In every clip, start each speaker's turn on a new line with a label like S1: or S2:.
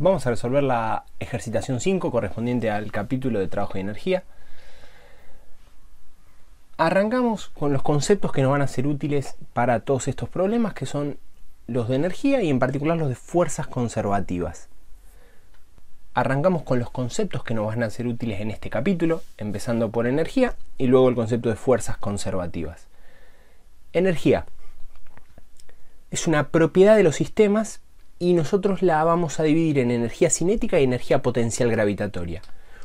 S1: Vamos a resolver la ejercitación 5 correspondiente al capítulo de trabajo y energía. Arrancamos con los conceptos que nos van a ser útiles para todos estos problemas, que son los de energía y en particular los de fuerzas conservativas. Arrancamos con los conceptos que nos van a ser útiles en este capítulo, empezando por energía y luego el concepto de fuerzas conservativas. Energía. Es una propiedad de los sistemas y nosotros la vamos a dividir en energía cinética y energía potencial gravitatoria.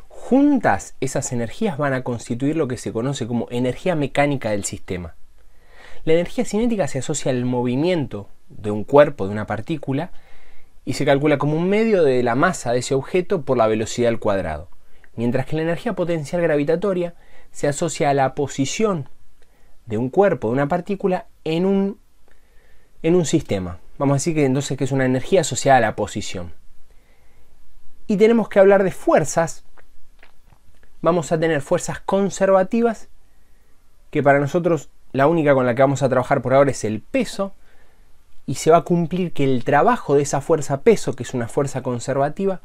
S1: Juntas esas energías van a constituir lo que se conoce como energía mecánica del sistema. La energía cinética se asocia al movimiento de un cuerpo, de una partícula, y se calcula como un medio de la masa de ese objeto por la velocidad al cuadrado, mientras que la energía potencial gravitatoria se asocia a la posición de un cuerpo, de una partícula, en un, en un sistema, Vamos a decir que entonces que es una energía asociada a la posición. Y tenemos que hablar de fuerzas. Vamos a tener fuerzas conservativas, que para nosotros la única con la que vamos a trabajar por ahora es el peso. Y se va a cumplir que el trabajo de esa fuerza peso, que es una fuerza conservativa,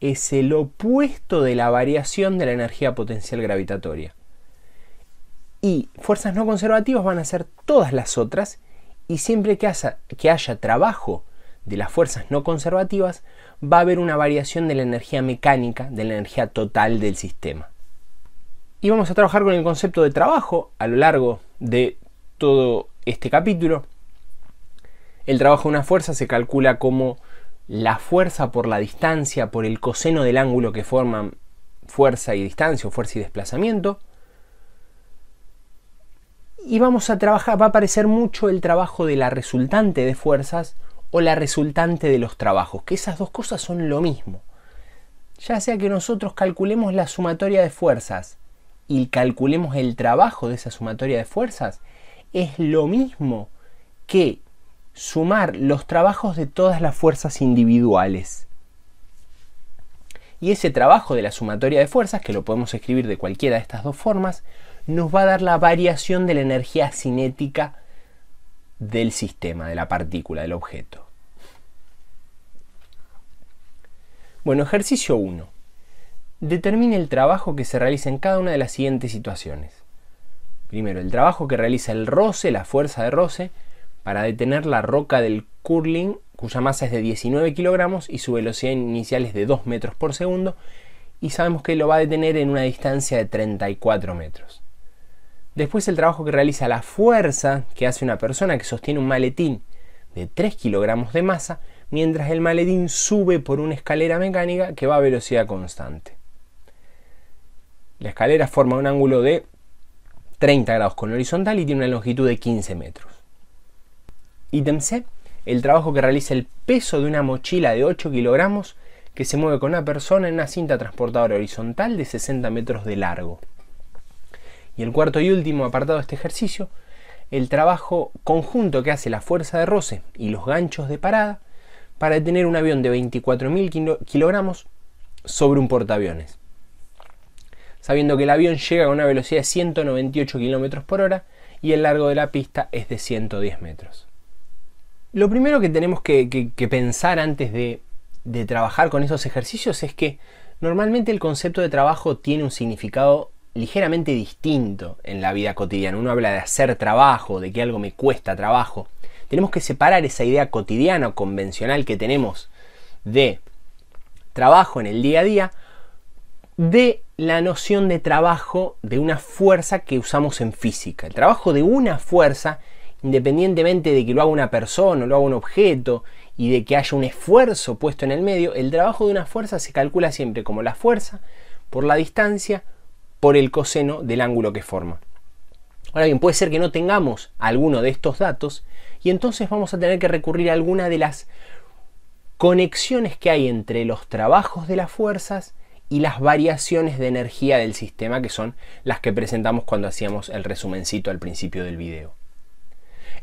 S1: es el opuesto de la variación de la energía potencial gravitatoria. Y fuerzas no conservativas van a ser todas las otras y siempre que haya, trabajo de las fuerzas no conservativas, va a haber una variación de la energía mecánica, de la energía total del sistema. Y vamos a trabajar con el concepto de trabajo a lo largo de todo este capítulo. El trabajo de una fuerza se calcula como la fuerza por la distancia, por el coseno del ángulo que forman fuerza y distancia o fuerza y desplazamiento y vamos a trabajar, va a aparecer mucho el trabajo de la resultante de fuerzas o la resultante de los trabajos, que esas dos cosas son lo mismo. Ya sea que nosotros calculemos la sumatoria de fuerzas y calculemos el trabajo de esa sumatoria de fuerzas, es lo mismo que sumar los trabajos de todas las fuerzas individuales. Y ese trabajo de la sumatoria de fuerzas, que lo podemos escribir de cualquiera de estas dos formas, nos va a dar la variación de la energía cinética del sistema, de la partícula, del objeto. Bueno, ejercicio 1. Determine el trabajo que se realiza en cada una de las siguientes situaciones. Primero, el trabajo que realiza el roce, la fuerza de roce, para detener la roca del curling, cuya masa es de 19 kilogramos y su velocidad inicial es de 2 metros por segundo, y sabemos que lo va a detener en una distancia de 34 metros. Después el trabajo que realiza la fuerza que hace una persona que sostiene un maletín de 3 kilogramos de masa mientras el maletín sube por una escalera mecánica que va a velocidad constante. La escalera forma un ángulo de 30 grados con horizontal y tiene una longitud de 15 metros. Ítem C, el trabajo que realiza el peso de una mochila de 8 kilogramos que se mueve con una persona en una cinta transportadora horizontal de 60 metros de largo. Y el cuarto y último apartado de este ejercicio, el trabajo conjunto que hace la fuerza de roce y los ganchos de parada para detener un avión de 24.000 kilogramos sobre un portaaviones. Sabiendo que el avión llega a una velocidad de 198 kilómetros por hora y el largo de la pista es de 110 metros. Lo primero que tenemos que, pensar antes de, de trabajar con esos ejercicios es que normalmente el concepto de trabajo tiene un significado ligeramente distinto en la vida cotidiana. Uno habla de hacer trabajo, de que algo me cuesta trabajo. Tenemos que separar esa idea cotidiana o convencional que tenemos de trabajo en el día a día de la noción de trabajo de una fuerza que usamos en física. El trabajo de una fuerza, independientemente de que lo haga una persona o lo haga un objeto y de que haya un esfuerzo puesto en el medio, el trabajo de una fuerza se calcula siempre como la fuerza por la distancia por el coseno del ángulo que forma. Ahora bien, puede ser que no tengamos alguno de estos datos y entonces vamos a tener que recurrir a alguna de las conexiones que hay entre los trabajos de las fuerzas y las variaciones de energía del sistema que son las que presentamos cuando hacíamos el resumencito al principio del video.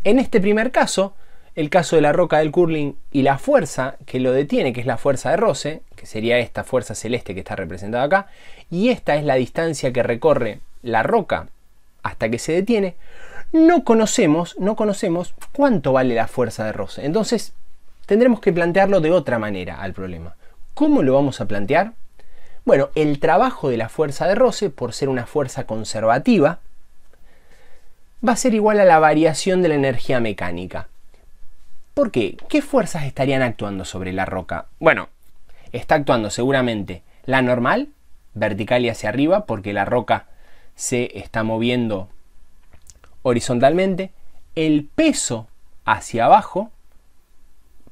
S1: En este primer caso, el caso de la roca del curling y la fuerza que lo detiene, que es la fuerza de roce, que sería esta fuerza celeste que está representada acá, y esta es la distancia que recorre la roca hasta que se detiene, no conocemos, no conocemos cuánto vale la fuerza de roce. Entonces, tendremos que plantearlo de otra manera al problema. ¿Cómo lo vamos a plantear? Bueno, el trabajo de la fuerza de roce, por ser una fuerza conservativa, va a ser igual a la variación de la energía mecánica. ¿Por qué? ¿Qué fuerzas estarían actuando sobre la roca? Bueno, está actuando seguramente la normal, vertical y hacia arriba, porque la roca se está moviendo horizontalmente, el peso hacia abajo,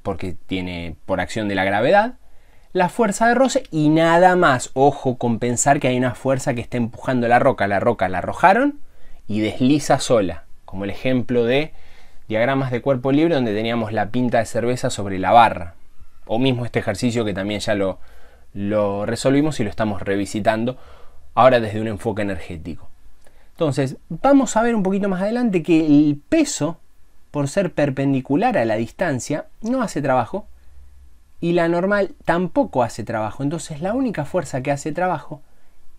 S1: porque tiene por acción de la gravedad, la fuerza de roce y nada más. Ojo con pensar que hay una fuerza que está empujando la roca. La roca la arrojaron y desliza sola, como el ejemplo de diagramas de cuerpo libre donde teníamos la pinta de cerveza sobre la barra o mismo este ejercicio que también ya lo, lo resolvimos y lo estamos revisitando ahora desde un enfoque energético. Entonces, vamos a ver un poquito más adelante que el peso, por ser perpendicular a la distancia, no hace trabajo y la normal tampoco hace trabajo. Entonces, la única fuerza que hace trabajo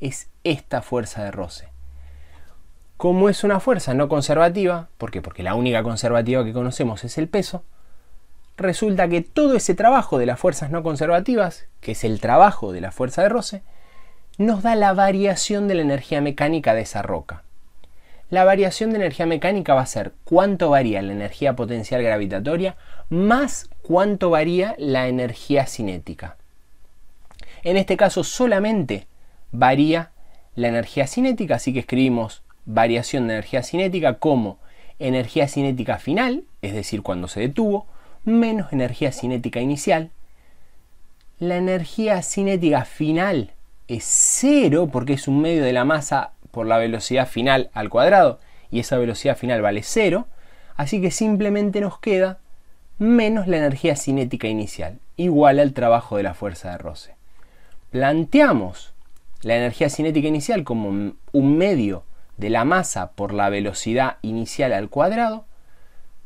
S1: es esta fuerza de roce. Como es una fuerza no conservativa, ¿por Porque la única conservativa que conocemos es el peso, resulta que todo ese trabajo de las fuerzas no conservativas, que es el trabajo de la fuerza de roce, nos da la variación de la energía mecánica de esa roca. La variación de energía mecánica va a ser cuánto varía la energía potencial gravitatoria más cuánto varía la energía cinética. En este caso solamente varía la energía cinética, así que escribimos variación de energía cinética como energía cinética final, es decir, cuando se detuvo, menos energía cinética inicial. La energía cinética final es cero porque es un medio de la masa por la velocidad final al cuadrado y esa velocidad final vale cero. Así que simplemente nos queda menos la energía cinética inicial, igual al trabajo de la fuerza de roce. Planteamos la energía cinética inicial como un medio de la masa por la velocidad inicial al cuadrado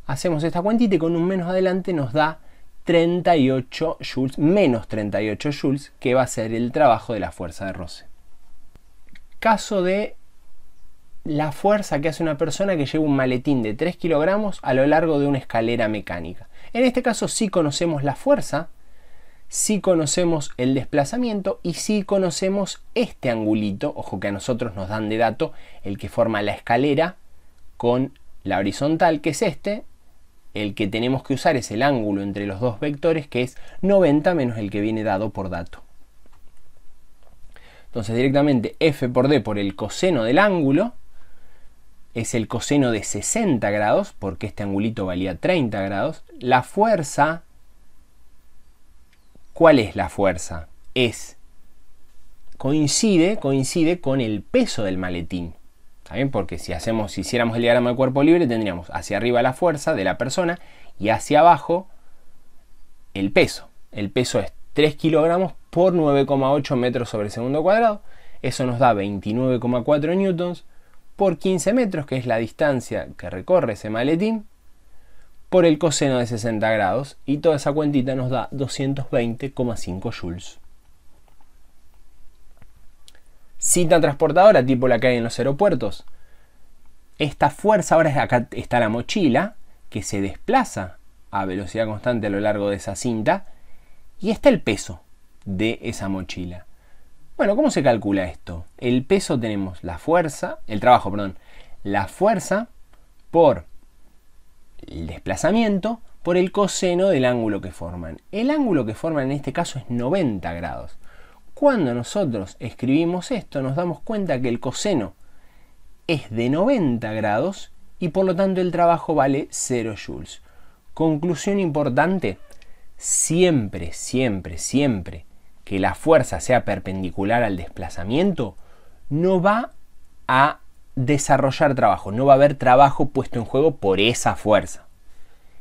S1: hacemos esta cuentita y con un menos adelante nos da 38 joules, menos 38 joules, que va a ser el trabajo de la fuerza de roce. Caso de la fuerza que hace una persona que lleva un maletín de 3 kilogramos a lo largo de una escalera mecánica. En este caso sí conocemos la fuerza, sí conocemos el desplazamiento y sí conocemos este angulito, ojo que a nosotros nos dan de dato el que forma la escalera con la horizontal, que es este, el que tenemos que usar es el ángulo entre los dos vectores, que es 90 menos el que viene dado por dato. Entonces directamente f por d por el coseno del ángulo es el coseno de 60 grados, porque este angulito valía 30 grados. La fuerza, ¿cuál es la fuerza? Es, coincide, coincide con el peso del maletín. Porque si, hacemos, si hiciéramos el diagrama de cuerpo libre, tendríamos hacia arriba la fuerza de la persona y hacia abajo el peso. El peso es 3 kilogramos por 9,8 metros sobre el segundo cuadrado. Eso nos da 29,4 newtons por 15 metros, que es la distancia que recorre ese maletín, por el coseno de 60 grados. Y toda esa cuentita nos da 220,5 joules cinta transportadora tipo la que hay en los aeropuertos. Esta fuerza ahora acá está la mochila que se desplaza a velocidad constante a lo largo de esa cinta y está el peso de esa mochila. Bueno, ¿cómo se calcula esto? El peso tenemos la fuerza, el trabajo, perdón, la fuerza por el desplazamiento por el coseno del ángulo que forman. El ángulo que forman en este caso es 90 grados. Cuando nosotros escribimos esto nos damos cuenta que el coseno es de 90 grados y por lo tanto el trabajo vale 0 joules. Conclusión importante, siempre, siempre, siempre que la fuerza sea perpendicular al desplazamiento, no va a desarrollar trabajo, no va a haber trabajo puesto en juego por esa fuerza.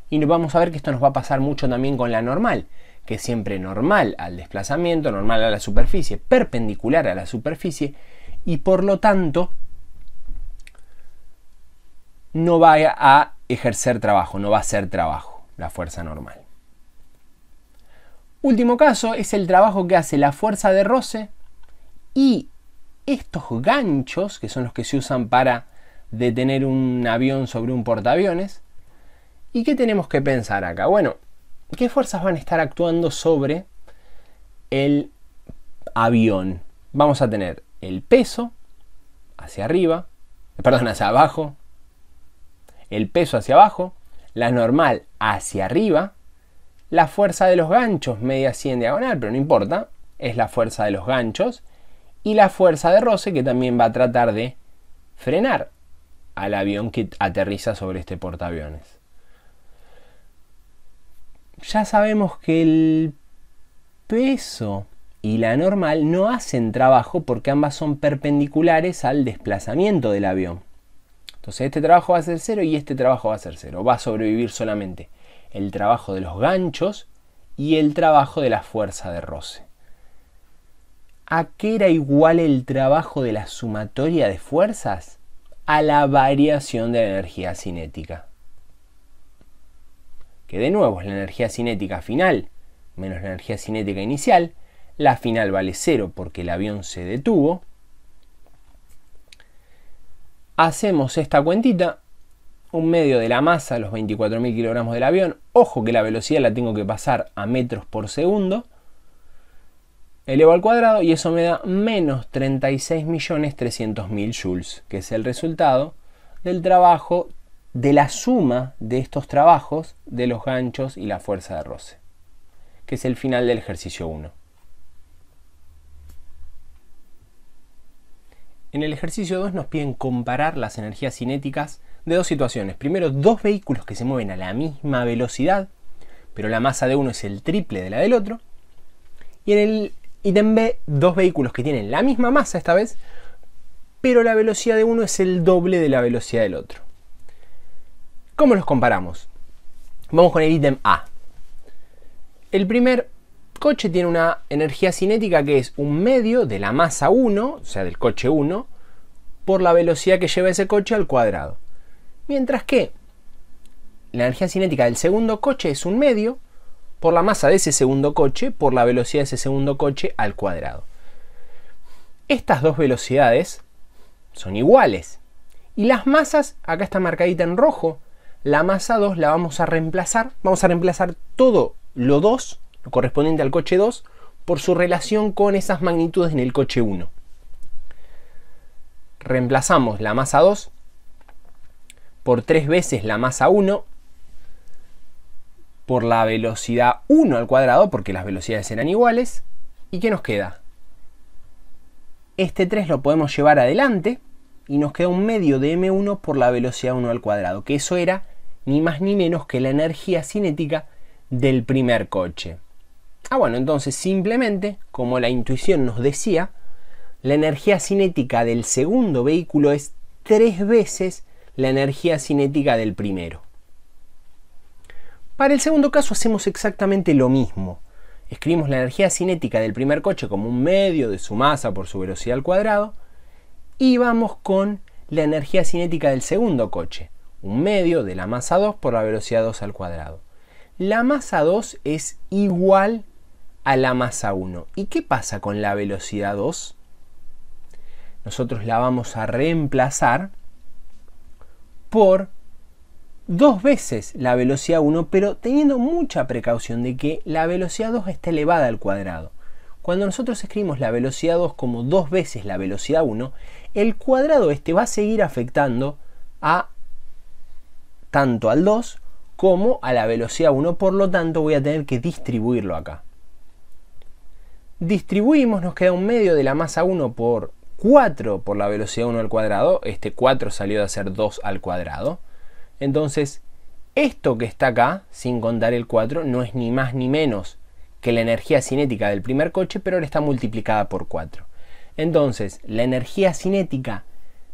S1: Y vamos a ver que esto nos va a pasar mucho también con la normal que siempre normal al desplazamiento, normal a la superficie, perpendicular a la superficie, y por lo tanto no va a ejercer trabajo, no va a ser trabajo la fuerza normal. Último caso es el trabajo que hace la fuerza de roce y estos ganchos, que son los que se usan para detener un avión sobre un portaaviones. ¿Y qué tenemos que pensar acá? Bueno, ¿Qué fuerzas van a estar actuando sobre el avión? Vamos a tener el peso hacia arriba, perdón, hacia abajo, el peso hacia abajo, la normal hacia arriba, la fuerza de los ganchos, media 100 diagonal, pero no importa, es la fuerza de los ganchos, y la fuerza de roce que también va a tratar de frenar al avión que aterriza sobre este portaaviones ya sabemos que el peso y la normal no hacen trabajo porque ambas son perpendiculares al desplazamiento del avión. Entonces este trabajo va a ser cero y este trabajo va a ser cero. Va a sobrevivir solamente el trabajo de los ganchos y el trabajo de la fuerza de roce. ¿A qué era igual el trabajo de la sumatoria de fuerzas? A la variación de la energía cinética que de nuevo es la energía cinética final menos la energía cinética inicial, la final vale cero porque el avión se detuvo, hacemos esta cuentita, un medio de la masa, los 24.000 kilogramos del avión, ojo que la velocidad la tengo que pasar a metros por segundo, elevo al cuadrado y eso me da menos 36.300.000 joules, que es el resultado del trabajo de la suma de estos trabajos de los ganchos y la fuerza de roce, que es el final del ejercicio 1. En el ejercicio 2 nos piden comparar las energías cinéticas de dos situaciones. Primero, dos vehículos que se mueven a la misma velocidad, pero la masa de uno es el triple de la del otro. Y en el ítem B, dos vehículos que tienen la misma masa esta vez, pero la velocidad de uno es el doble de la velocidad del otro. ¿Cómo los comparamos? Vamos con el ítem A. El primer coche tiene una energía cinética que es un medio de la masa 1, o sea, del coche 1, por la velocidad que lleva ese coche al cuadrado. Mientras que la energía cinética del segundo coche es un medio por la masa de ese segundo coche por la velocidad de ese segundo coche al cuadrado. Estas dos velocidades son iguales. Y las masas, acá está marcadita en rojo, la masa 2 la vamos a reemplazar, vamos a reemplazar todo lo 2, lo correspondiente al coche 2, por su relación con esas magnitudes en el coche 1. Reemplazamos la masa 2 por 3 veces la masa 1 por la velocidad 1 al cuadrado, porque las velocidades eran iguales. ¿Y qué nos queda? Este 3 lo podemos llevar adelante y nos queda un medio de m1 por la velocidad 1 al cuadrado, que eso era ni más ni menos que la energía cinética del primer coche. Ah, bueno, entonces simplemente, como la intuición nos decía, la energía cinética del segundo vehículo es tres veces la energía cinética del primero. Para el segundo caso hacemos exactamente lo mismo. Escribimos la energía cinética del primer coche como un medio de su masa por su velocidad al cuadrado y vamos con la energía cinética del segundo coche un medio de la masa 2 por la velocidad 2 al cuadrado. La masa 2 es igual a la masa 1. ¿Y qué pasa con la velocidad 2? Nosotros la vamos a reemplazar por dos veces la velocidad 1, pero teniendo mucha precaución de que la velocidad 2 está elevada al cuadrado. Cuando nosotros escribimos la velocidad 2 como dos veces la velocidad 1, el cuadrado este va a seguir afectando a tanto al 2 como a la velocidad 1, por lo tanto voy a tener que distribuirlo acá. Distribuimos, nos queda un medio de la masa 1 por 4 por la velocidad 1 al cuadrado, este 4 salió de hacer 2 al cuadrado. Entonces, esto que está acá, sin contar el 4, no es ni más ni menos que la energía cinética del primer coche, pero ahora está multiplicada por 4. Entonces, la energía cinética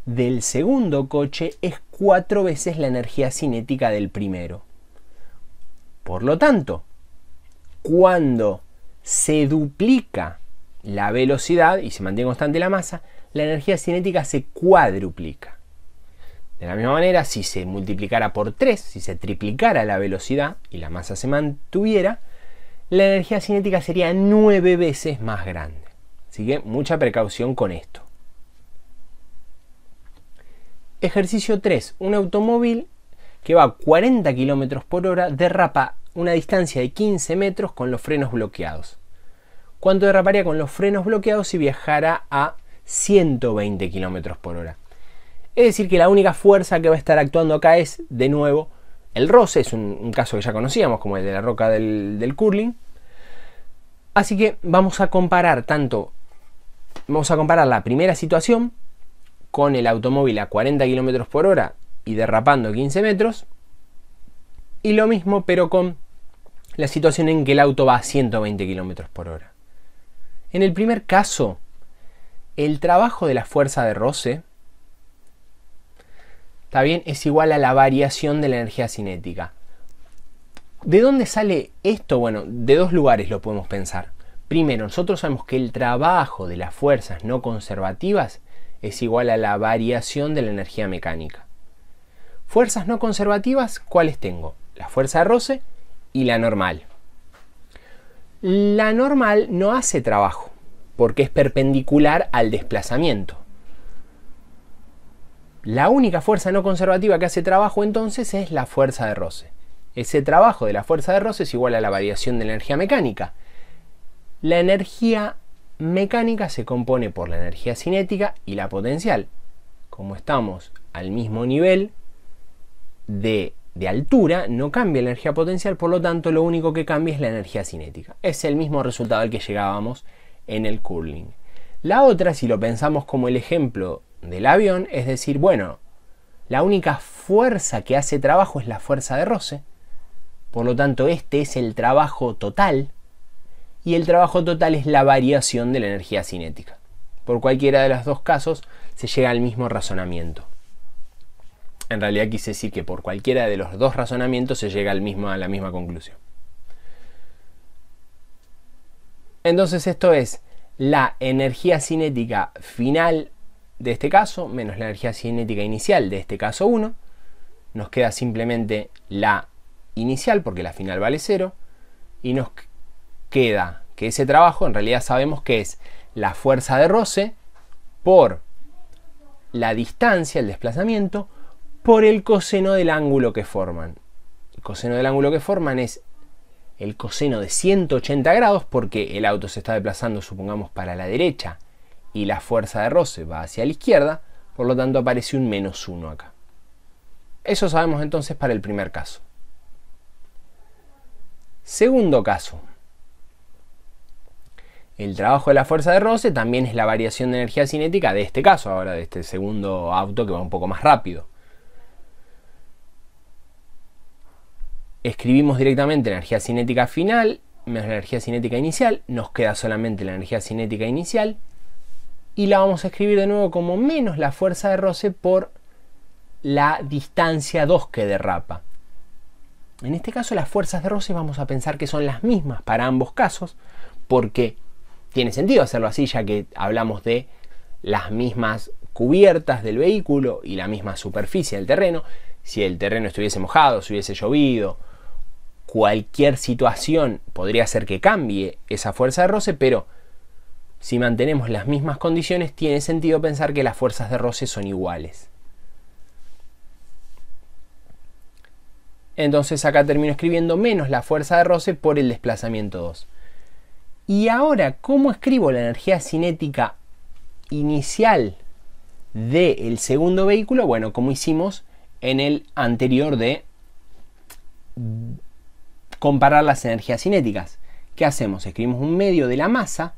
S1: del segundo coche es cuatro veces la energía cinética del primero. Por lo tanto, cuando se duplica la velocidad y se mantiene constante la masa, la energía cinética se cuadruplica. De la misma manera, si se multiplicara por tres, si se triplicara la velocidad y la masa se mantuviera, la energía cinética sería nueve veces más grande. Así que mucha precaución con esto. Ejercicio 3. Un automóvil que va a 40 km por hora derrapa una distancia de 15 metros con los frenos bloqueados. ¿Cuánto derraparía con los frenos bloqueados si viajara a 120 km por hora? Es decir, que la única fuerza que va a estar actuando acá es, de nuevo, el roce. Es un, caso que ya conocíamos, como el de la roca del, del curling. Así que vamos a comparar tanto, vamos a comparar la primera situación con el automóvil a 40 km por hora y derrapando 15 metros. Y lo mismo, pero con la situación en que el auto va a 120 km por hora. En el primer caso, el trabajo de la fuerza de roce también es igual a la variación de la energía cinética. ¿De dónde sale esto? Bueno, de dos lugares lo podemos pensar. Primero, nosotros sabemos que el trabajo de las fuerzas no conservativas es igual a la variación de la energía mecánica. Fuerzas no conservativas, ¿cuáles tengo? La fuerza de roce y la normal. La normal no hace trabajo porque es perpendicular al desplazamiento. La única fuerza no conservativa que hace trabajo entonces es la fuerza de roce. Ese trabajo de la fuerza de roce es igual a la variación de la energía mecánica. La energía mecánica se compone por la energía cinética y la potencial. Como estamos al mismo nivel de, de, altura, no cambia la energía potencial, por lo tanto lo único que cambia es la energía cinética. Es el mismo resultado al que llegábamos en el curling. La otra, si lo pensamos como el ejemplo del avión, es decir, bueno, la única fuerza que hace trabajo es la fuerza de roce, por lo tanto este es el trabajo total, y el trabajo total es la variación de la energía cinética. Por cualquiera de los dos casos se llega al mismo razonamiento. En realidad quise decir que por cualquiera de los dos razonamientos se llega al mismo, a la misma conclusión. Entonces esto es la energía cinética final de este caso menos la energía cinética inicial de este caso 1. Nos queda simplemente la inicial porque la final vale 0 y nos queda que ese trabajo en realidad sabemos que es la fuerza de roce por la distancia, el desplazamiento, por el coseno del ángulo que forman. El coseno del ángulo que forman es el coseno de 180 grados porque el auto se está desplazando, supongamos, para la derecha y la fuerza de roce va hacia la izquierda, por lo tanto aparece un menos 1 acá. Eso sabemos entonces para el primer caso. Segundo caso, el trabajo de la fuerza de roce también es la variación de energía cinética de este caso, ahora de este segundo auto que va un poco más rápido. Escribimos directamente energía cinética final menos la energía cinética inicial, nos queda solamente la energía cinética inicial y la vamos a escribir de nuevo como menos la fuerza de roce por la distancia 2 que derrapa. En este caso las fuerzas de roce vamos a pensar que son las mismas para ambos casos porque tiene sentido hacerlo así, ya que hablamos de las mismas cubiertas del vehículo y la misma superficie del terreno. Si el terreno estuviese mojado, si hubiese llovido, cualquier situación podría hacer que cambie esa fuerza de roce, pero si mantenemos las mismas condiciones, tiene sentido pensar que las fuerzas de roce son iguales. Entonces acá termino escribiendo menos la fuerza de roce por el desplazamiento 2. Y ahora, ¿cómo escribo la energía cinética inicial del segundo vehículo? Bueno, como hicimos en el anterior de comparar las energías cinéticas. ¿Qué hacemos? Escribimos un medio de la masa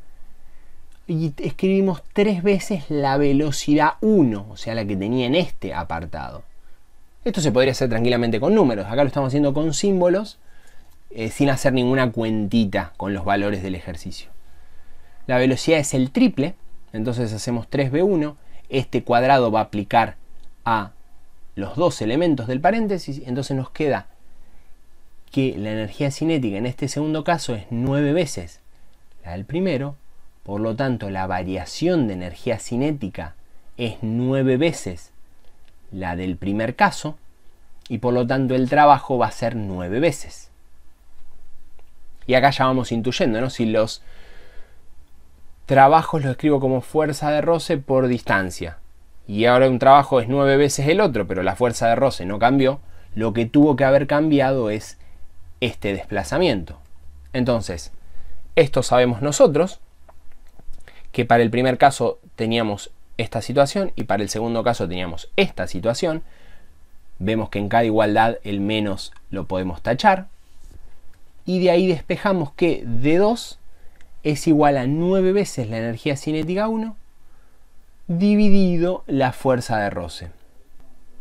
S1: y escribimos tres veces la velocidad 1, o sea, la que tenía en este apartado. Esto se podría hacer tranquilamente con números, acá lo estamos haciendo con símbolos. Eh, sin hacer ninguna cuentita con los valores del ejercicio. La velocidad es el triple, entonces hacemos 3B1, este cuadrado va a aplicar a los dos elementos del paréntesis, entonces nos queda que la energía cinética en este segundo caso es 9 veces la del primero, por lo tanto la variación de energía cinética es 9 veces la del primer caso, y por lo tanto el trabajo va a ser 9 veces. Y acá ya vamos intuyendo, ¿no? Si los trabajos los escribo como fuerza de roce por distancia. Y ahora un trabajo es nueve veces el otro, pero la fuerza de roce no cambió. Lo que tuvo que haber cambiado es este desplazamiento. Entonces, esto sabemos nosotros, que para el primer caso teníamos esta situación y para el segundo caso teníamos esta situación. Vemos que en cada igualdad el menos lo podemos tachar y de ahí despejamos que D2 es igual a 9 veces la energía cinética 1 dividido la fuerza de roce.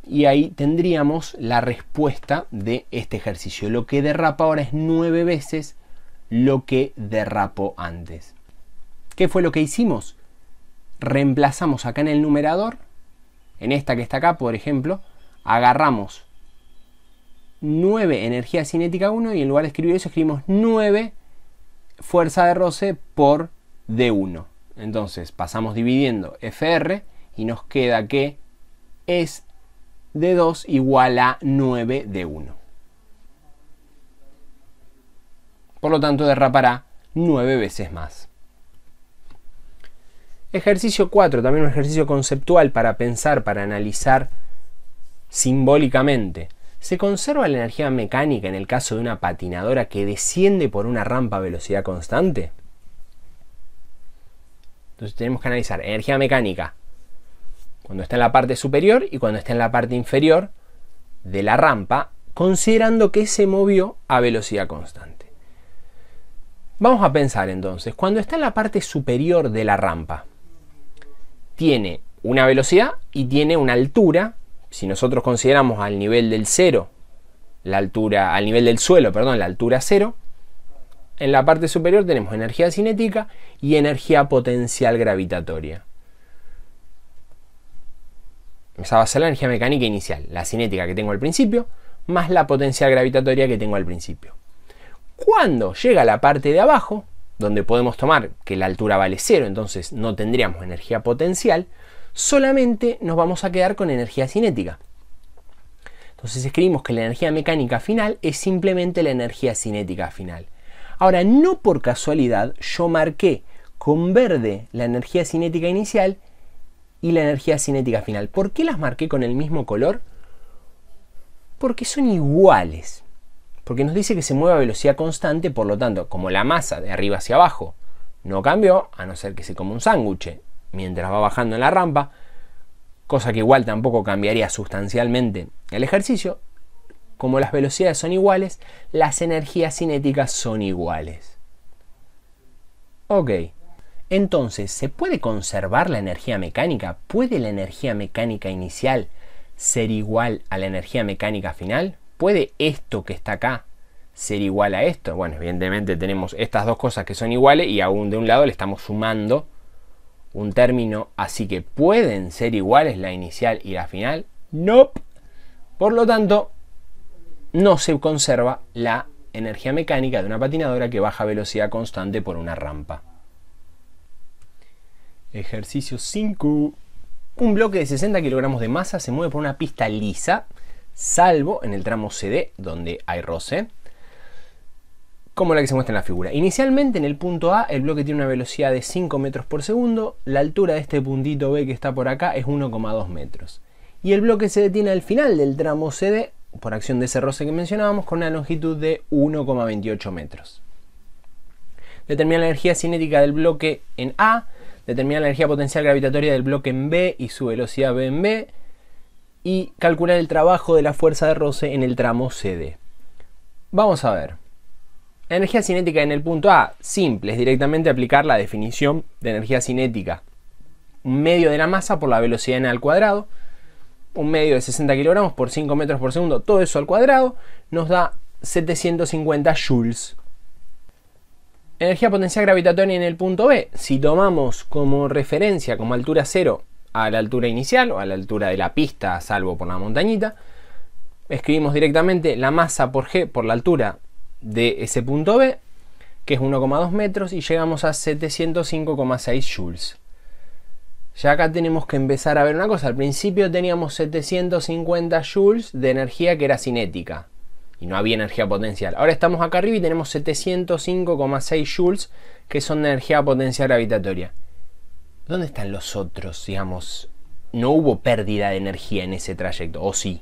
S1: Y ahí tendríamos la respuesta de este ejercicio. Lo que derrapa ahora es 9 veces lo que derrapó antes. ¿Qué fue lo que hicimos? Reemplazamos acá en el numerador, en esta que está acá, por ejemplo, agarramos 9 energía cinética 1 y en lugar de escribir eso escribimos 9 fuerza de roce por D1. Entonces pasamos dividiendo FR y nos queda que es D2 igual a 9 D1. Por lo tanto derrapará 9 veces más. Ejercicio 4, también un ejercicio conceptual para pensar, para analizar simbólicamente se conserva la energía mecánica en el caso de una patinadora que desciende por una rampa a velocidad constante. Entonces tenemos que analizar energía mecánica cuando está en la parte superior y cuando está en la parte inferior de la rampa, considerando que se movió a velocidad constante. Vamos a pensar entonces, cuando está en la parte superior de la rampa, tiene una velocidad y tiene una altura si nosotros consideramos al nivel del cero, la altura, al nivel del suelo, perdón, la altura cero, en la parte superior tenemos energía cinética y energía potencial gravitatoria. Esa va a ser la energía mecánica inicial, la cinética que tengo al principio, más la potencial gravitatoria que tengo al principio. Cuando llega a la parte de abajo, donde podemos tomar que la altura vale cero, entonces no tendríamos energía potencial, solamente nos vamos a quedar con energía cinética. Entonces escribimos que la energía mecánica final es simplemente la energía cinética final. Ahora, no por casualidad yo marqué con verde la energía cinética inicial y la energía cinética final. ¿Por qué las marqué con el mismo color? Porque son iguales. Porque nos dice que se mueve a velocidad constante, por lo tanto, como la masa de arriba hacia abajo no cambió, a no ser que se coma un sándwich mientras va bajando en la rampa, cosa que igual tampoco cambiaría sustancialmente el ejercicio, como las velocidades son iguales, las energías cinéticas son iguales. Ok, entonces, ¿se puede conservar la energía mecánica? ¿Puede la energía mecánica inicial ser igual a la energía mecánica final? ¿Puede esto que está acá ser igual a esto? Bueno, evidentemente tenemos estas dos cosas que son iguales y aún de un lado le estamos sumando un término, así que pueden ser iguales la inicial y la final. No. Por lo tanto, no se conserva la energía mecánica de una patinadora que baja velocidad constante por una rampa. Ejercicio 5. Un bloque de 60 kilogramos de masa se mueve por una pista lisa, salvo en el tramo CD, donde hay roce como la que se muestra en la figura. Inicialmente en el punto A el bloque tiene una velocidad de 5 metros por segundo, la altura de este puntito B que está por acá es 1,2 metros. Y el bloque se detiene al final del tramo CD, por acción de ese roce que mencionábamos, con una longitud de 1,28 metros. Determina la energía cinética del bloque en A, determina la energía potencial gravitatoria del bloque en B y su velocidad B en B, y calcular el trabajo de la fuerza de roce en el tramo CD. Vamos a ver energía cinética en el punto A, simple, es directamente aplicar la definición de energía cinética. Un medio de la masa por la velocidad en al cuadrado, un medio de 60 kilogramos por 5 metros por segundo, todo eso al cuadrado, nos da 750 joules. Energía potencial gravitatoria en el punto B, si tomamos como referencia, como altura cero, a la altura inicial o a la altura de la pista, salvo por la montañita, escribimos directamente la masa por G por la altura de ese punto B, que es 1,2 metros, y llegamos a 705,6 joules. Ya acá tenemos que empezar a ver una cosa. Al principio teníamos 750 joules de energía que era cinética y no había energía potencial. Ahora estamos acá arriba y tenemos 705,6 joules que son de energía potencial gravitatoria. ¿Dónde están los otros, digamos? No hubo pérdida de energía en ese trayecto, o sí.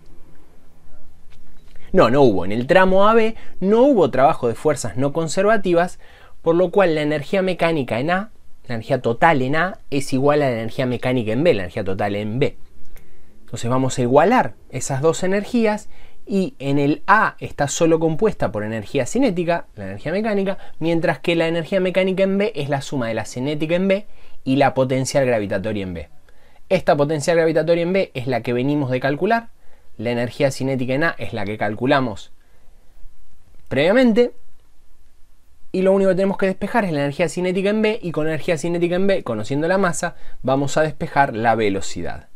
S1: No, no hubo. En el tramo AB no hubo trabajo de fuerzas no conservativas, por lo cual la energía mecánica en A, la energía total en A, es igual a la energía mecánica en B, la energía total en B. Entonces vamos a igualar esas dos energías y en el A está solo compuesta por energía cinética, la energía mecánica, mientras que la energía mecánica en B es la suma de la cinética en B y la potencial gravitatoria en B. Esta potencial gravitatoria en B es la que venimos de calcular, la energía cinética en A es la que calculamos previamente. Y lo único que tenemos que despejar es la energía cinética en B y con energía cinética en B, conociendo la masa, vamos a despejar la velocidad.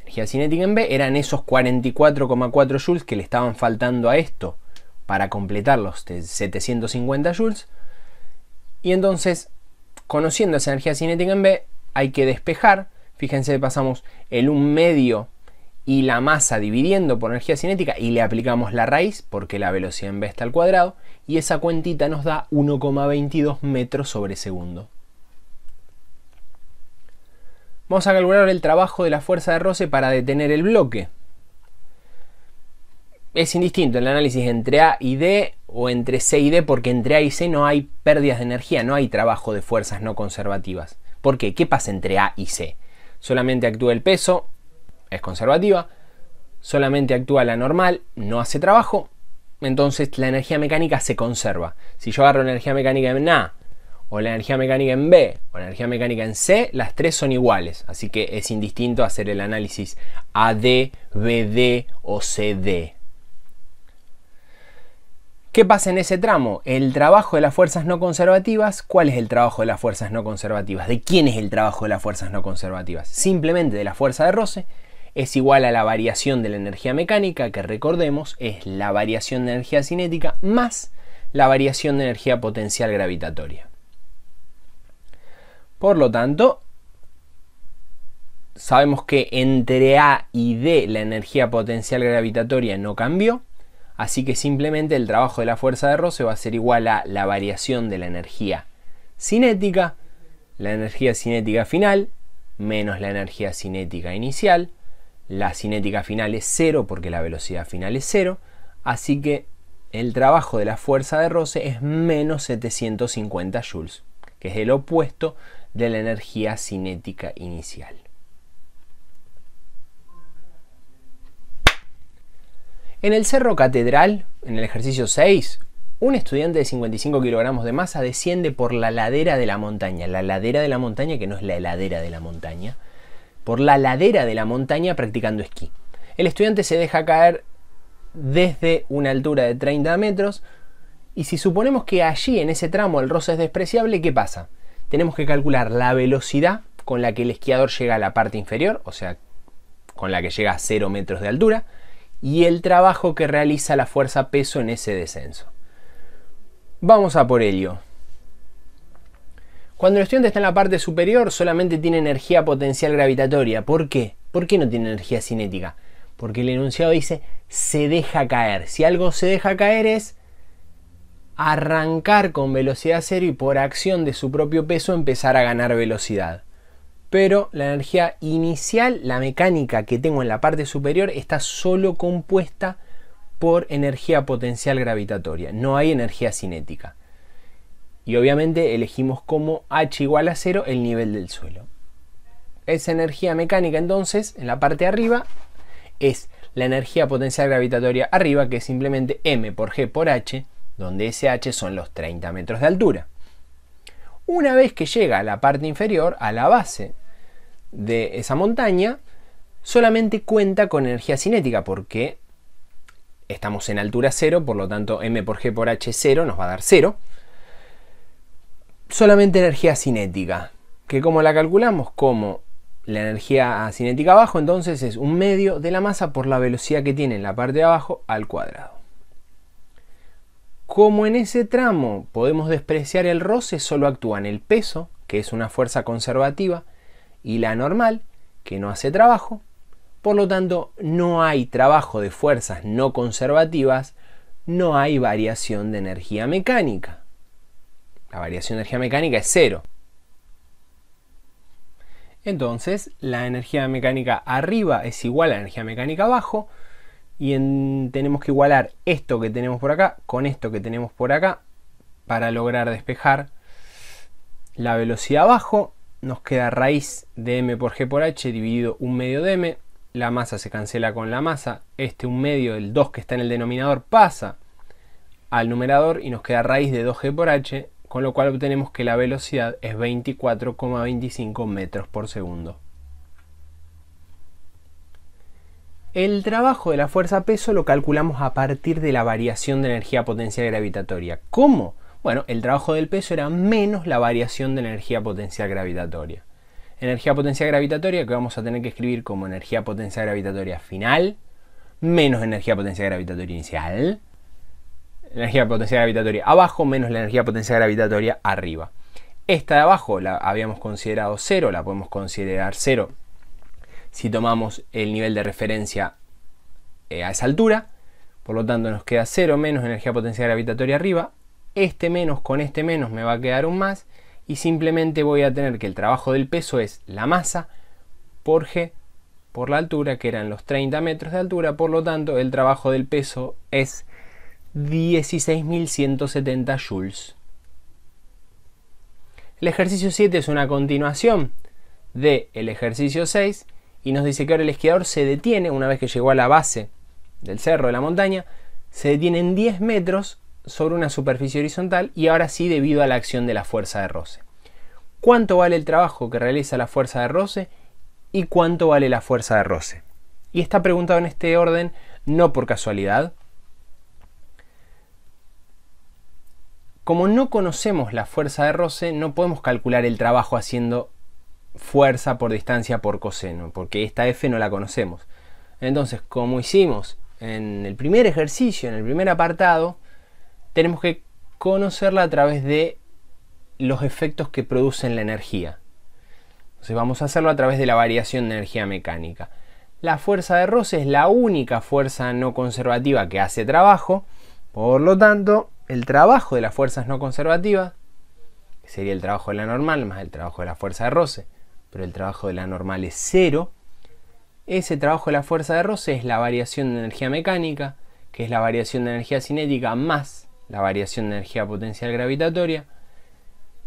S1: Energía cinética en B eran esos 44,4 joules que le estaban faltando a esto para completar los 750 joules. Y entonces, conociendo esa energía cinética en B, hay que despejar. Fíjense, pasamos el un medio y la masa dividiendo por energía cinética y le aplicamos la raíz porque la velocidad en B está al cuadrado y esa cuentita nos da 1,22 metros sobre segundo. Vamos a calcular el trabajo de la fuerza de roce para detener el bloque. Es indistinto el análisis entre A y D o entre C y D porque entre A y C no hay pérdidas de energía, no hay trabajo de fuerzas no conservativas. ¿Por qué? ¿Qué pasa entre A y C? Solamente actúa el peso, es conservativa, solamente actúa la normal, no hace trabajo, entonces la energía mecánica se conserva. Si yo agarro la energía mecánica en A, o la energía mecánica en B, o la energía mecánica en C, las tres son iguales, así que es indistinto hacer el análisis AD, BD o CD. ¿Qué pasa en ese tramo? El trabajo de las fuerzas no conservativas. ¿Cuál es el trabajo de las fuerzas no conservativas? ¿De quién es el trabajo de las fuerzas no conservativas? Simplemente de la fuerza de roce es igual a la variación de la energía mecánica, que recordemos es la variación de energía cinética más la variación de energía potencial gravitatoria. Por lo tanto, sabemos que entre A y D la energía potencial gravitatoria no cambió, así que simplemente el trabajo de la fuerza de roce va a ser igual a la variación de la energía cinética, la energía cinética final, menos la energía cinética inicial, la cinética final es cero porque la velocidad final es cero, así que el trabajo de la fuerza de roce es menos 750 joules, que es el opuesto de la energía cinética inicial. En el Cerro Catedral, en el ejercicio 6, un estudiante de 55 kilogramos de masa desciende por la ladera de la montaña, la ladera de la montaña que no es la heladera de la montaña, por la ladera de la montaña practicando esquí. El estudiante se deja caer desde una altura de 30 metros y si suponemos que allí en ese tramo el roce es despreciable, ¿qué pasa? Tenemos que calcular la velocidad con la que el esquiador llega a la parte inferior, o sea, con la que llega a 0 metros de altura, y el trabajo que realiza la fuerza peso en ese descenso. Vamos a por ello. Cuando el estudiante está en la parte superior solamente tiene energía potencial gravitatoria. ¿Por qué? ¿Por qué no tiene energía cinética? Porque el enunciado dice se deja caer. Si algo se deja caer es arrancar con velocidad cero y por acción de su propio peso empezar a ganar velocidad. Pero la energía inicial, la mecánica que tengo en la parte superior, está solo compuesta por energía potencial gravitatoria. No hay energía cinética. Y obviamente elegimos como H igual a 0 el nivel del suelo. Esa energía mecánica entonces, en la parte de arriba, es la energía potencial gravitatoria arriba, que es simplemente M por G por H, donde ese H son los 30 metros de altura. Una vez que llega a la parte inferior, a la base de esa montaña, solamente cuenta con energía cinética, porque estamos en altura 0, por lo tanto M por G por H 0 nos va a dar 0 solamente energía cinética, que como la calculamos como la energía cinética abajo, entonces es un medio de la masa por la velocidad que tiene en la parte de abajo al cuadrado. Como en ese tramo podemos despreciar el roce, solo actúan el peso, que es una fuerza conservativa, y la normal, que no hace trabajo. Por lo tanto, no hay trabajo de fuerzas no conservativas, no hay variación de energía mecánica la variación de energía mecánica es cero. Entonces, la energía mecánica arriba es igual a la energía mecánica abajo. Y tenemos que igualar esto que tenemos por acá con esto que tenemos por acá para lograr despejar la velocidad abajo. Nos queda raíz de m por g por h dividido un medio de m. La masa se cancela con la masa. Este un medio, el 2 que está en el denominador, pasa al numerador y nos queda raíz de 2g por h con lo cual obtenemos que la velocidad es 24,25 metros por segundo. El trabajo de la fuerza peso lo calculamos a partir de la variación de energía potencial gravitatoria. ¿Cómo? Bueno, el trabajo del peso era menos la variación de energía potencial gravitatoria. Energía potencial gravitatoria que vamos a tener que escribir como energía potencial gravitatoria final menos energía potencial gravitatoria inicial energía potencial gravitatoria abajo menos la energía potencial gravitatoria arriba. Esta de abajo la habíamos considerado cero la podemos considerar cero si tomamos el nivel de referencia eh, a esa altura. Por lo tanto nos queda cero menos energía potencial gravitatoria arriba. Este menos con este menos me va a quedar un más. Y simplemente voy a tener que el trabajo del peso es la masa por G por la altura, que eran los 30 metros de altura. Por lo tanto el trabajo del peso es 16.170 joules. El ejercicio 7 es una continuación del ejercicio 6 y nos dice que ahora el esquiador se detiene una vez que llegó a la base del cerro de la montaña, se detiene en 10 metros sobre una superficie horizontal y ahora sí debido a la acción de la fuerza de roce. ¿Cuánto vale el trabajo que realiza la fuerza de roce y cuánto vale la fuerza de roce? Y está preguntado en este orden no por casualidad, Como no conocemos la fuerza de roce, no podemos calcular el trabajo haciendo fuerza por distancia por coseno, porque esta f no la conocemos. Entonces, como hicimos en el primer ejercicio, en el primer apartado, tenemos que conocerla a través de los efectos que producen la energía. Entonces vamos a hacerlo a través de la variación de energía mecánica. La fuerza de roce es la única fuerza no conservativa que hace trabajo, por lo tanto, el trabajo de las fuerzas no conservativas, que sería el trabajo de la normal más el trabajo de la fuerza de roce, pero el trabajo de la normal es cero, ese trabajo de la fuerza de roce es la variación de energía mecánica, que es la variación de energía cinética más la variación de energía potencial gravitatoria.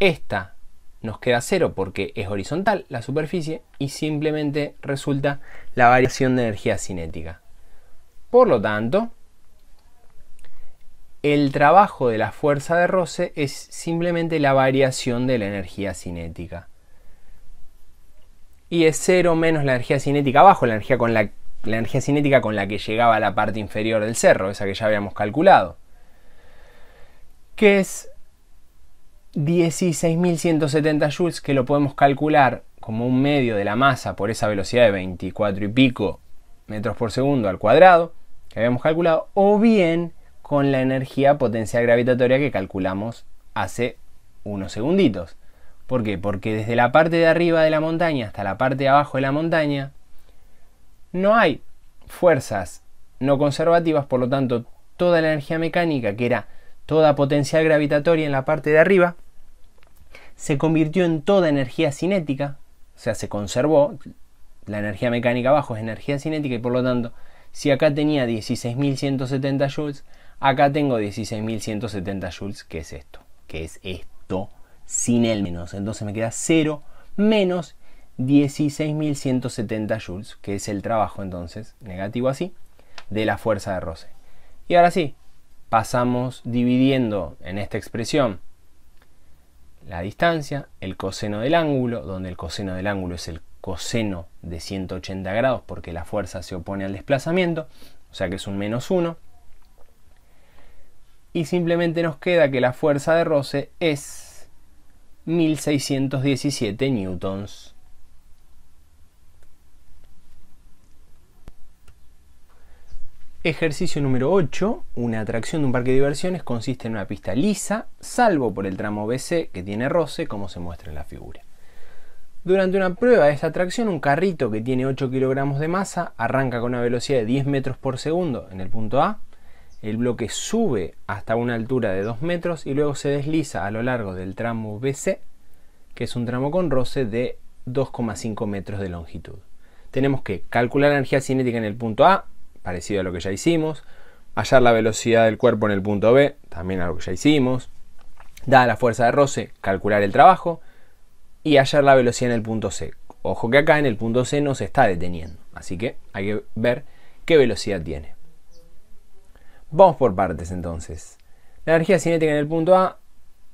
S1: Esta nos queda cero porque es horizontal la superficie y simplemente resulta la variación de energía cinética. Por lo tanto, el trabajo de la fuerza de roce es simplemente la variación de la energía cinética. Y es cero menos la energía cinética abajo, la energía, con la, energía cinética con la que llegaba a la parte inferior del cerro, esa que ya habíamos calculado. Que es 16.170 joules, que lo podemos calcular como un medio de la masa por esa velocidad de 24 y pico metros por segundo al cuadrado que habíamos calculado, o bien con la energía potencial gravitatoria que calculamos hace unos segunditos. ¿Por qué? Porque desde la parte de arriba de la montaña hasta la parte de abajo de la montaña no hay fuerzas no conservativas, por lo tanto toda la energía mecánica que era toda potencial gravitatoria en la parte de arriba se convirtió en toda energía cinética, o sea, se conservó, la energía mecánica abajo es energía cinética y por lo tanto, si acá tenía 16.170 joules, Acá tengo 16.170 joules, que es esto, que es esto sin el menos. Entonces me queda 0 menos 16.170 joules, que es el trabajo entonces, negativo así, de la fuerza de roce. Y ahora sí, pasamos dividiendo en esta expresión la distancia, el coseno del ángulo, donde el coseno del ángulo es el coseno de 180 grados porque la fuerza se opone al desplazamiento, o sea que es un menos 1 y simplemente nos queda que la fuerza de roce es 1617 newtons. Ejercicio número 8. Una atracción de un parque de diversiones consiste en una pista lisa, salvo por el tramo BC que tiene roce, como se muestra en la figura. Durante una prueba de esta atracción, un carrito que tiene 8 kilogramos de masa arranca con una velocidad de 10 metros por segundo en el punto A el bloque sube hasta una altura de 2 metros y luego se desliza a lo largo del tramo BC, que es un tramo con roce de 2,5 metros de longitud. Tenemos que calcular la energía cinética en el punto A, parecido a lo que ya hicimos, hallar la velocidad del cuerpo en el punto B, también algo que ya hicimos, dada la fuerza de roce, calcular el trabajo y hallar la velocidad en el punto C. Ojo que acá en el punto C no se está deteniendo, así que hay que ver qué velocidad tiene. Vamos por partes entonces. La energía cinética en el punto A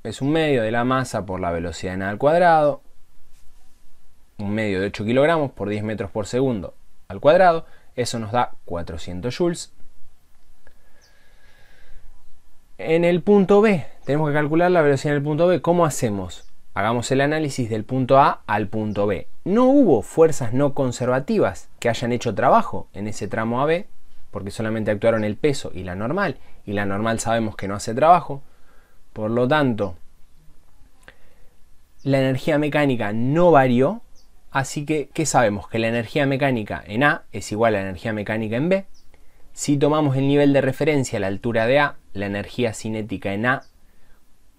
S1: es un medio de la masa por la velocidad en al cuadrado, un medio de 8 kilogramos por 10 metros por segundo al cuadrado, eso nos da 400 joules. En el punto B, tenemos que calcular la velocidad en el punto B. ¿Cómo hacemos? Hagamos el análisis del punto A al punto B. No hubo fuerzas no conservativas que hayan hecho trabajo en ese tramo AB, porque solamente actuaron el peso y la normal, y la normal sabemos que no hace trabajo. Por lo tanto, la energía mecánica no varió, así que, ¿qué sabemos? Que la energía mecánica en A es igual a la energía mecánica en B. Si tomamos el nivel de referencia, la altura de A, la energía cinética en A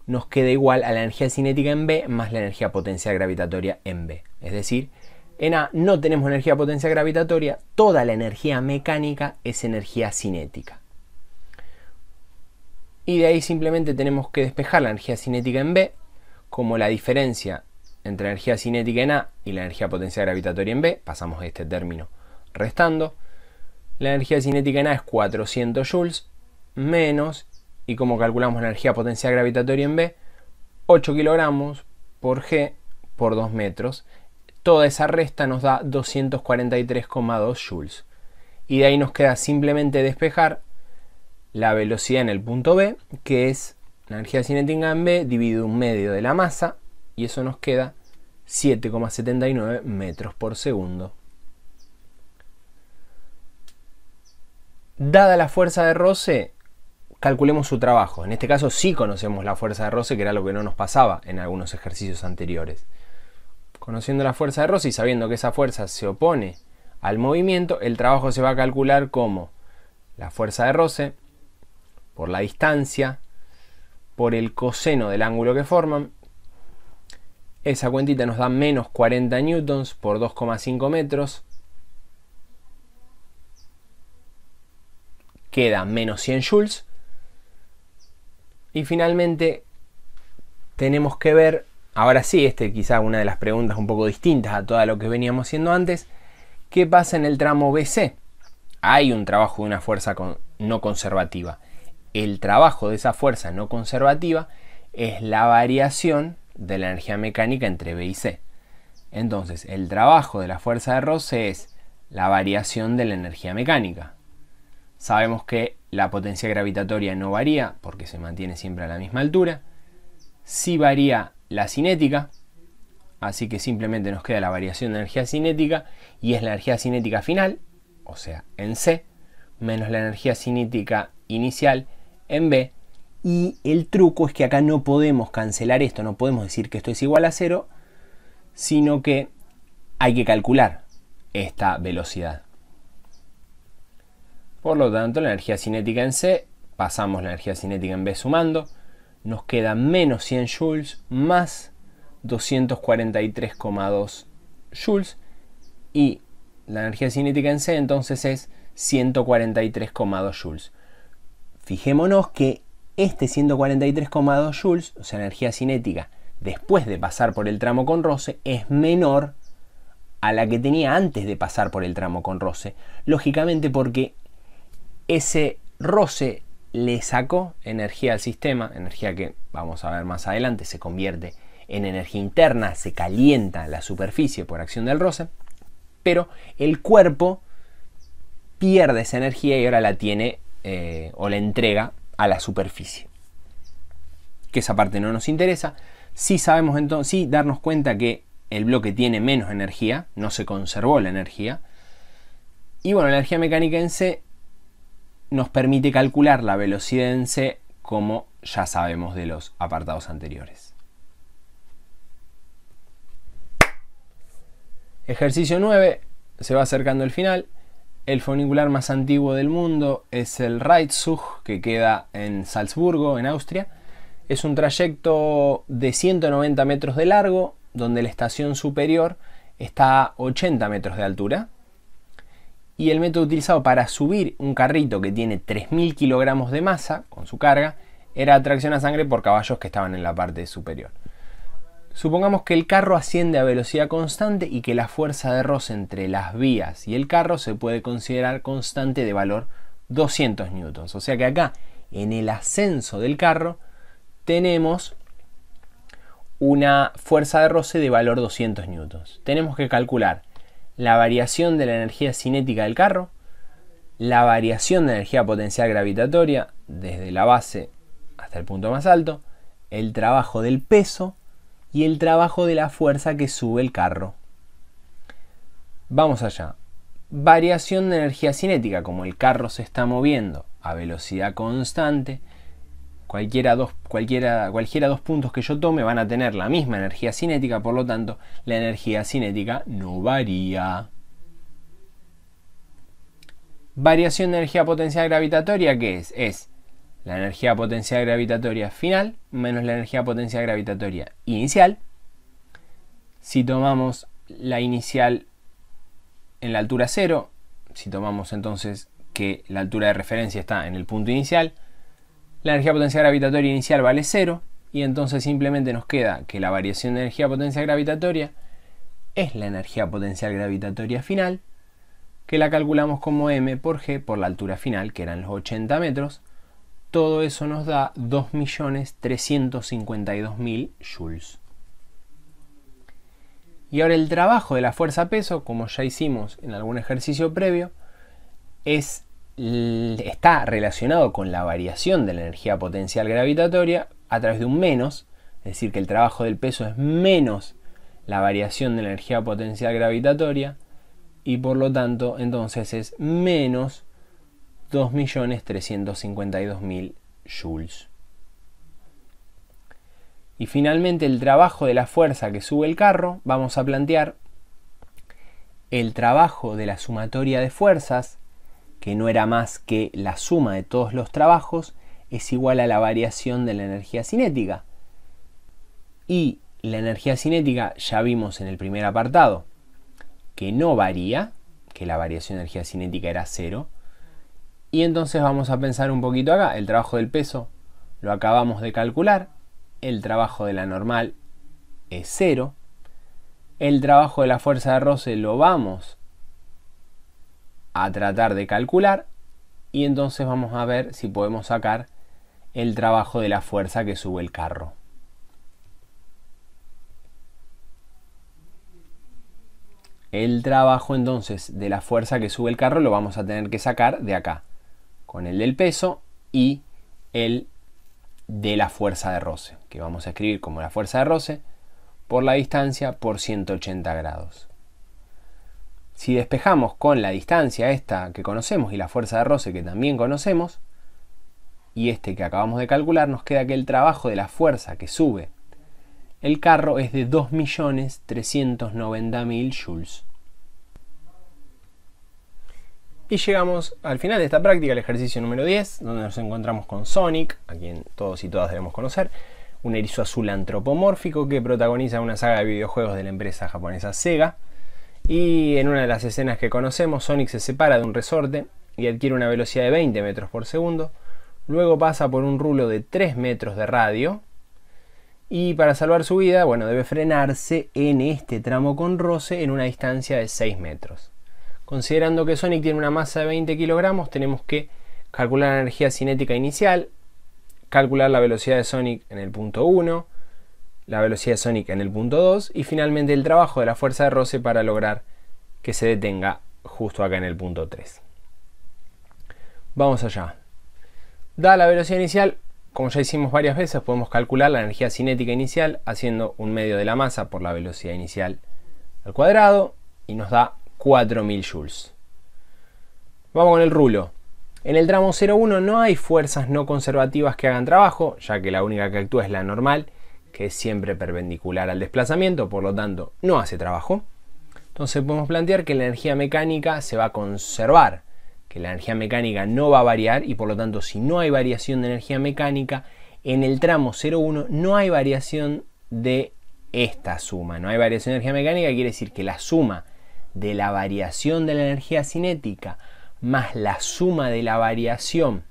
S1: nos queda igual a la energía cinética en B más la energía potencial gravitatoria en B. Es decir, en A no tenemos energía potencia gravitatoria, toda la energía mecánica es energía cinética. Y de ahí simplemente tenemos que despejar la energía cinética en B, como la diferencia entre la energía cinética en A y la energía potencia gravitatoria en B, pasamos este término restando. La energía cinética en A es 400 joules menos, y como calculamos la energía potencia gravitatoria en B, 8 kilogramos por G por 2 metros, Toda esa resta nos da 243,2 joules. Y de ahí nos queda simplemente despejar la velocidad en el punto B, que es la energía cinética en B dividido un medio de la masa, y eso nos queda 7,79 metros por segundo. Dada la fuerza de roce, calculemos su trabajo. En este caso sí conocemos la fuerza de roce, que era lo que no nos pasaba en algunos ejercicios anteriores. Conociendo la fuerza de roce y sabiendo que esa fuerza se opone al movimiento, el trabajo se va a calcular como la fuerza de roce por la distancia, por el coseno del ángulo que forman. Esa cuentita nos da menos 40 newtons por 2,5 metros. Queda menos 100 joules. Y finalmente tenemos que ver Ahora sí, este quizá una de las preguntas un poco distintas a todo lo que veníamos haciendo antes. ¿Qué pasa en el tramo BC? Hay un trabajo de una fuerza no conservativa. El trabajo de esa fuerza no conservativa es la variación de la energía mecánica entre B y C. Entonces, el trabajo de la fuerza de roce es la variación de la energía mecánica. Sabemos que la potencia gravitatoria no varía porque se mantiene siempre a la misma altura. Si varía la cinética, así que simplemente nos queda la variación de energía cinética y es la energía cinética final, o sea, en C, menos la energía cinética inicial en B. Y el truco es que acá no podemos cancelar esto, no podemos decir que esto es igual a cero, sino que hay que calcular esta velocidad. Por lo tanto, la energía cinética en C, pasamos la energía cinética en B sumando, nos queda menos 100 joules más 243,2 joules y la energía cinética en C entonces es 143,2 joules. Fijémonos que este 143,2 joules, o sea, energía cinética, después de pasar por el tramo con roce, es menor a la que tenía antes de pasar por el tramo con roce. Lógicamente porque ese roce le sacó energía al sistema, energía que vamos a ver más adelante, se convierte en energía interna, se calienta la superficie por acción del roce, pero el cuerpo pierde esa energía y ahora la tiene eh, o la entrega a la superficie. Que esa parte no nos interesa. si sabemos entonces, sí darnos cuenta que el bloque tiene menos energía, no se conservó la energía. Y bueno, la energía mecánica en C nos permite calcular la velocidad en C como ya sabemos de los apartados anteriores. Ejercicio 9, se va acercando el final. El funicular más antiguo del mundo es el Reitzug, que queda en Salzburgo, en Austria. Es un trayecto de 190 metros de largo, donde la estación superior está a 80 metros de altura, y el método utilizado para subir un carrito que tiene 3.000 kilogramos de masa con su carga era tracción a sangre por caballos que estaban en la parte superior. Supongamos que el carro asciende a velocidad constante y que la fuerza de roce entre las vías y el carro se puede considerar constante de valor 200 newtons. O sea que acá, en el ascenso del carro, tenemos una fuerza de roce de valor 200 newtons. Tenemos que calcular la variación de la energía cinética del carro, la variación de energía potencial gravitatoria desde la base hasta el punto más alto, el trabajo del peso y el trabajo de la fuerza que sube el carro. Vamos allá. Variación de energía cinética, como el carro se está moviendo a velocidad constante, Cualquiera dos, cualquiera, cualquiera dos puntos que yo tome van a tener la misma energía cinética, por lo tanto, la energía cinética no varía. Variación de energía potencial gravitatoria, ¿qué es? Es la energía potencial gravitatoria final menos la energía potencial gravitatoria inicial. Si tomamos la inicial en la altura cero, si tomamos entonces que la altura de referencia está en el punto inicial, la energía potencial gravitatoria inicial vale 0 y entonces simplemente nos queda que la variación de energía potencial gravitatoria es la energía potencial gravitatoria final, que la calculamos como m por g por la altura final, que eran los 80 metros. Todo eso nos da 2.352.000 joules. Y ahora el trabajo de la fuerza peso, como ya hicimos en algún ejercicio previo, es Mm. está relacionado con la variación de la energía potencial gravitatoria a través de un menos, es decir, que el trabajo del peso es menos la variación de la energía potencial gravitatoria y por lo tanto entonces es menos 2.352.000 joules. Y finalmente el trabajo de la fuerza que sube el carro, vamos a plantear el trabajo de la sumatoria de fuerzas que no era más que la suma de todos los trabajos, es igual a la variación de la energía cinética. Y la energía cinética ya vimos en el primer apartado que no varía, que la variación de energía cinética era cero. Y entonces vamos a pensar un poquito acá, el trabajo del peso lo acabamos de calcular, el trabajo de la normal es cero, el trabajo de la fuerza de roce lo vamos a tratar de calcular y entonces vamos a ver si podemos sacar el trabajo de la fuerza que sube el carro. El trabajo entonces de la fuerza que sube el carro lo vamos a tener que sacar de acá, con el del peso y el de la fuerza de roce, que vamos a escribir como la fuerza de roce por la distancia por 180 grados. Si despejamos con la distancia esta que conocemos y la fuerza de roce que también conocemos, y este que acabamos de calcular, nos queda que el trabajo de la fuerza que sube el carro es de 2.390.000 joules. Y llegamos al final de esta práctica, el ejercicio número 10, donde nos encontramos con Sonic, a quien todos y todas debemos conocer, un erizo azul antropomórfico que protagoniza una saga de videojuegos de la empresa japonesa Sega. Y en una de las escenas que conocemos, Sonic se separa de un resorte y adquiere una velocidad de 20 metros por segundo. Luego pasa por un rulo de 3 metros de radio. Y para salvar su vida, bueno, debe frenarse en este tramo con roce en una distancia de 6 metros. Considerando que Sonic tiene una masa de 20 kilogramos, tenemos que calcular la energía cinética inicial, calcular la velocidad de Sonic en el punto 1, la velocidad sónica en el punto 2 y finalmente el trabajo de la fuerza de roce para lograr que se detenga justo acá en el punto 3. Vamos allá. Da la velocidad inicial, como ya hicimos varias veces, podemos calcular la energía cinética inicial haciendo un medio de la masa por la velocidad inicial al cuadrado y nos da 4000 joules. Vamos con el rulo. En el tramo 01 no hay fuerzas no conservativas que hagan trabajo, ya que la única que actúa es la normal que es siempre perpendicular al desplazamiento, por lo tanto no hace trabajo. Entonces podemos plantear que la energía mecánica se va a conservar, que la energía mecánica no va a variar y por lo tanto si no hay variación de energía mecánica, en el tramo 0,1 no hay variación de esta suma, no hay variación de energía mecánica, quiere decir que la suma de la variación de la energía cinética más la suma de la variación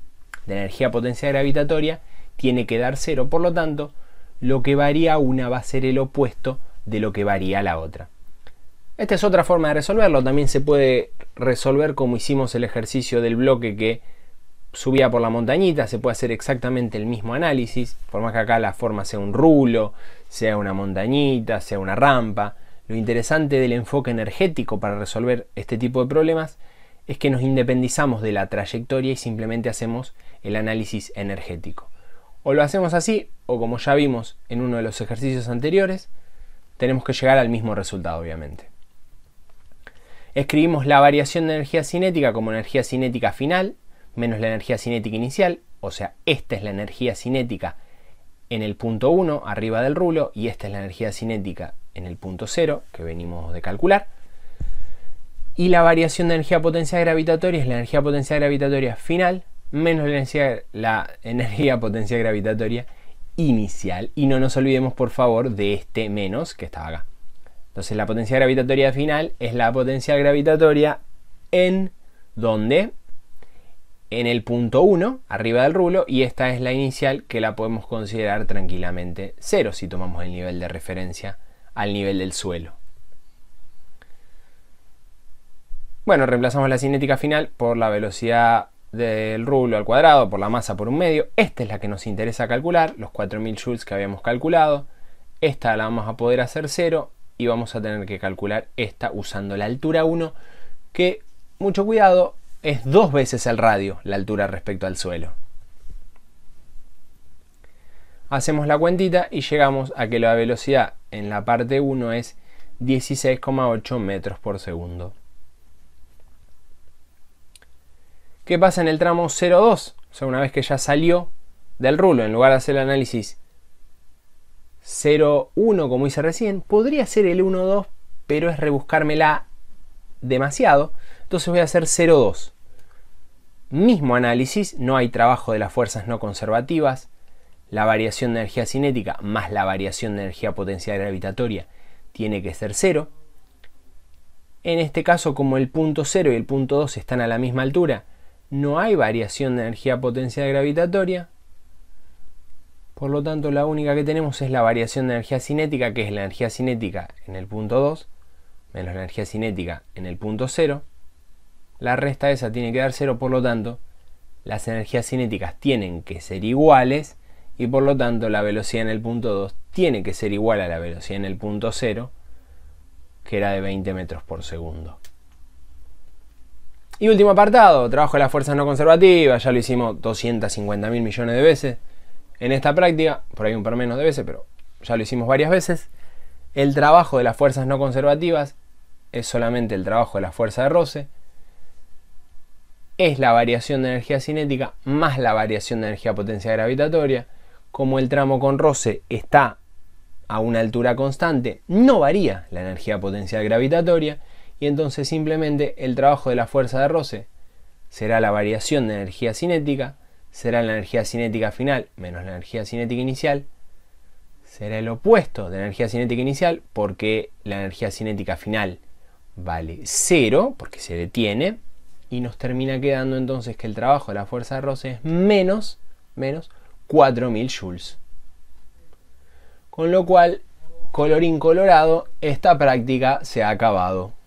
S1: de energía potencial gravitatoria tiene que dar cero, por lo tanto lo que varía una va a ser el opuesto de lo que varía la otra. Esta es otra forma de resolverlo, también se puede resolver como hicimos el ejercicio del bloque que subía por la montañita, se puede hacer exactamente el mismo análisis, por más que acá la forma sea un rulo, sea una montañita, sea una rampa. Lo interesante del enfoque energético para resolver este tipo de problemas es que nos independizamos de la trayectoria y simplemente hacemos el análisis energético. O lo hacemos así, o como ya vimos en uno de los ejercicios anteriores, tenemos que llegar al mismo resultado, obviamente. Escribimos la variación de energía cinética como energía cinética final, menos la energía cinética inicial, o sea, esta es la energía cinética en el punto 1, arriba del rulo, y esta es la energía cinética en el punto 0, que venimos de calcular. Y la variación de energía potencial gravitatoria es la energía potencial gravitatoria final menos la energía, la potencial gravitatoria inicial. Y no nos olvidemos, por favor, de este menos que estaba acá. Entonces la potencia gravitatoria final es la potencia gravitatoria en donde en el punto 1, arriba del rulo, y esta es la inicial que la podemos considerar tranquilamente cero si tomamos el nivel de referencia al nivel del suelo. Bueno, reemplazamos la cinética final por la velocidad del rublo al cuadrado por la masa por un medio. Esta es la que nos interesa calcular, los 4000 joules que habíamos calculado. Esta la vamos a poder hacer cero y vamos a tener que calcular esta usando la altura 1, que, mucho cuidado, es dos veces el radio, la altura respecto al suelo. Hacemos la cuentita y llegamos a que la velocidad en la parte 1 es 16,8 metros por segundo. ¿Qué pasa en el tramo 02? O sea, una vez que ya salió del rulo, en lugar de hacer el análisis 0,1 como hice recién, podría ser el 1,2, pero es rebuscármela demasiado. Entonces voy a hacer 0,2. Mismo análisis, no hay trabajo de las fuerzas no conservativas, la variación de energía cinética más la variación de energía potencial gravitatoria tiene que ser 0. En este caso, como el punto 0 y el punto 2 están a la misma altura no hay variación de energía potencial gravitatoria. Por lo tanto, la única que tenemos es la variación de energía cinética, que es la energía cinética en el punto 2 menos la energía cinética en el punto 0. La resta esa tiene que dar 0, por lo tanto, las energías cinéticas tienen que ser iguales y por lo tanto la velocidad en el punto 2 tiene que ser igual a la velocidad en el punto 0, que era de 20 metros por segundo. Y último apartado, trabajo de las fuerzas no conservativas, ya lo hicimos 250 mil millones de veces en esta práctica, por ahí un par menos de veces, pero ya lo hicimos varias veces. El trabajo de las fuerzas no conservativas es solamente el trabajo de la fuerza de roce, es la variación de energía cinética más la variación de energía potencial gravitatoria. Como el tramo con roce está a una altura constante, no varía la energía potencial gravitatoria y entonces simplemente el trabajo de la fuerza de roce será la variación de energía cinética, será la energía cinética final menos la energía cinética inicial, será el opuesto de la energía cinética inicial porque la energía cinética final vale cero porque se detiene y nos termina quedando entonces que el trabajo de la fuerza de roce es menos, menos 4000 joules. Con lo cual, colorín colorado, esta práctica se ha acabado.